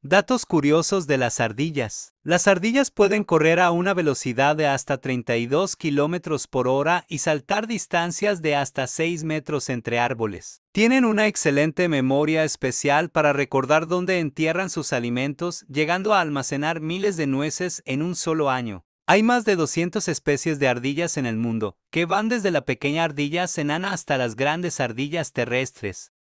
Datos curiosos de las ardillas. Las ardillas pueden correr a una velocidad de hasta 32 km por hora y saltar distancias de hasta 6 metros entre árboles. Tienen una excelente memoria especial para recordar dónde entierran sus alimentos, llegando a almacenar miles de nueces en un solo año. Hay más de 200 especies de ardillas en el mundo, que van desde la pequeña ardilla cenana hasta las grandes ardillas terrestres.